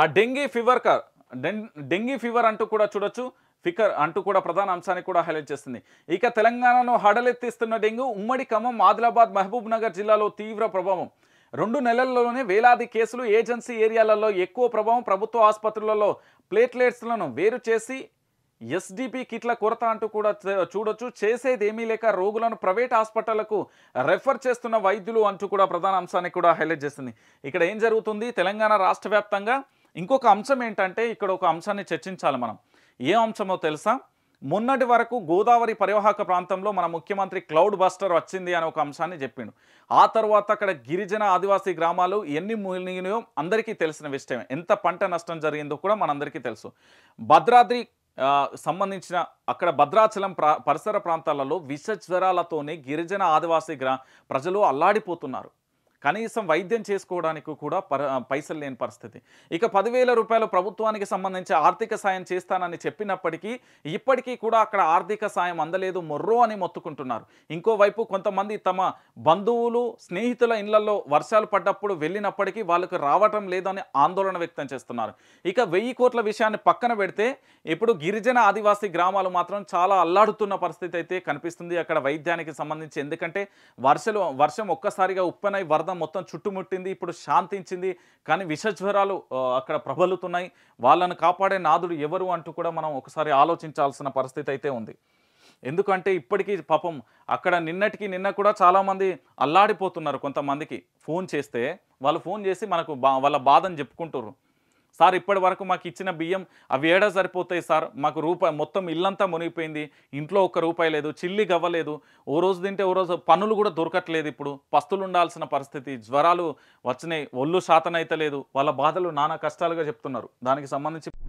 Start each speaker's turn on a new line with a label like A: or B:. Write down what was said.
A: ఆ dengue fever dengue fever అంటూ కూడా చూడొచ్చు ఫికర్ అంటూ కూడా ప్రధాన అంశాన్ని కూడా హైలైట్ చేస్తుంది ఇక తెలంగాణను హడలెత్తిస్తున్న డెంగ్యూ ఉమ్మడి ఖమ్మం ఆదిలాబాద్ మహబూబ్ నగర్ జిల్లాలో తీవ్ర ప్రభావం రెండు నెలల్లోనే వేలాది కేసులు ఏజెన్సీ ఏరియాలలో ఎక్కువ ప్రభావం ప్రభుత్వ ఆసుపత్రులలో ప్లేట్లెట్స్లను వేరు చేసి ఎస్డిపి కిట్ల కొరత అంటూ కూడా చూడొచ్చు చేసేది ఏమీ లేక రోగులను ప్రైవేట్ హాస్పిటళ్లకు రెఫర్ చేస్తున్న వైద్యులు అంటూ కూడా ప్రధాన అంశాన్ని కూడా హైలైట్ చేస్తుంది ఇక్కడ ఏం జరుగుతుంది తెలంగాణ రాష్ట్ర ఇంకొక అంశం ఏంటంటే ఇక్కడ ఒక అంశాన్ని చర్చించాలి మనం ఏ అంశమో తెలుసా మొన్నటి వరకు గోదావరి పరివాహక ప్రాంతంలో మన ముఖ్యమంత్రి క్లౌడ్ బస్టర్ వచ్చింది అనే ఒక అంశాన్ని చెప్పిండు ఆ తర్వాత అక్కడ గిరిజన ఆదివాసీ గ్రామాలు ఎన్ని మునిగినాయో అందరికీ తెలిసిన విషయమే ఎంత పంట నష్టం జరిగిందో కూడా మనందరికీ తెలుసు భద్రాద్రి సంబంధించిన అక్కడ భద్రాచలం పరిసర ప్రాంతాలలో విష జ్వరాలతోనే గిరిజన ఆదివాసీ గ్రా ప్రజలు అల్లాడిపోతున్నారు కనీసం వైద్యం చేసుకోవడానికి కూడా పైసలు లేని పరిస్థితి ఇక పదివేల రూపాయలు ప్రభుత్వానికి సంబంధించి ఆర్థిక సాయం చేస్తానని చెప్పినప్పటికీ ఇప్పటికీ కూడా అక్కడ ఆర్థిక సాయం అందలేదు మొర్రో అని మొత్తుకుంటున్నారు ఇంకోవైపు కొంతమంది తమ బంధువులు స్నేహితుల ఇళ్లలో వర్షాలు పడ్డప్పుడు వెళ్ళినప్పటికీ వాళ్ళకు రావటం లేదని ఆందోళన వ్యక్తం చేస్తున్నారు ఇక వెయ్యి కోట్ల విషయాన్ని పక్కన పెడితే ఇప్పుడు గిరిజన ఆదివాసీ గ్రామాలు మాత్రం చాలా అల్లాడుతున్న పరిస్థితి అయితే కనిపిస్తుంది అక్కడ వైద్యానికి సంబంధించి ఎందుకంటే వర్షలు వర్షం ఒక్కసారిగా ఉప్పెనై వరద ప్రాంతం మొత్తం చుట్టుముట్టింది ఇప్పుడు శాంతించింది కానీ విషజ్వరాలు అక్కడ ప్రబలుతున్నాయి వాళ్ళను కాపాడే నాదుడు ఎవరు అంటూ కూడా మనం ఒకసారి ఆలోచించాల్సిన పరిస్థితి అయితే ఉంది ఎందుకంటే ఇప్పటికీ పాపం అక్కడ నిన్నటికి నిన్న కూడా చాలామంది అల్లాడిపోతున్నారు కొంతమందికి ఫోన్ చేస్తే వాళ్ళు ఫోన్ చేసి మనకు వాళ్ళ బాధను చెప్పుకుంటారు సార్ ఇప్పటి వరకు మాకు ఇచ్చిన బియ్యం అవి ఏడా సరిపోతాయి సార్ మాకు రూపాయి మొత్తం ఇల్లంతా మునిగిపోయింది ఇంట్లో ఒక్క రూపాయి లేదు చిల్లి గవ్వలేదు ఓ రోజు తింటే ఓ రోజు పనులు కూడా దొరకట్లేదు ఇప్పుడు పస్తులు ఉండాల్సిన పరిస్థితి జ్వరాలు వచ్చినాయి ఒళ్ళు శాతం అయితే లేదు వాళ్ళ బాధలు నానా కష్టాలుగా చెప్తున్నారు దానికి సంబంధించి